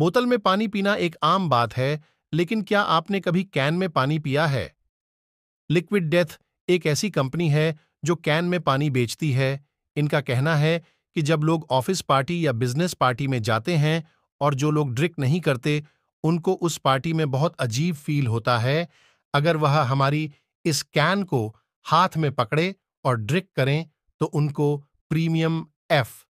बोतल में पानी पीना एक आम बात है लेकिन क्या आपने कभी कैन में पानी पिया है लिक्विड डेथ एक ऐसी कंपनी है जो कैन में पानी बेचती है इनका कहना है कि जब लोग ऑफिस पार्टी या बिजनेस पार्टी में जाते हैं और जो लोग ड्रिंक नहीं करते उनको उस पार्टी में बहुत अजीब फील होता है अगर वह हमारी इस कैन को हाथ में पकड़े और ड्रिक करें तो उनको प्रीमियम एफ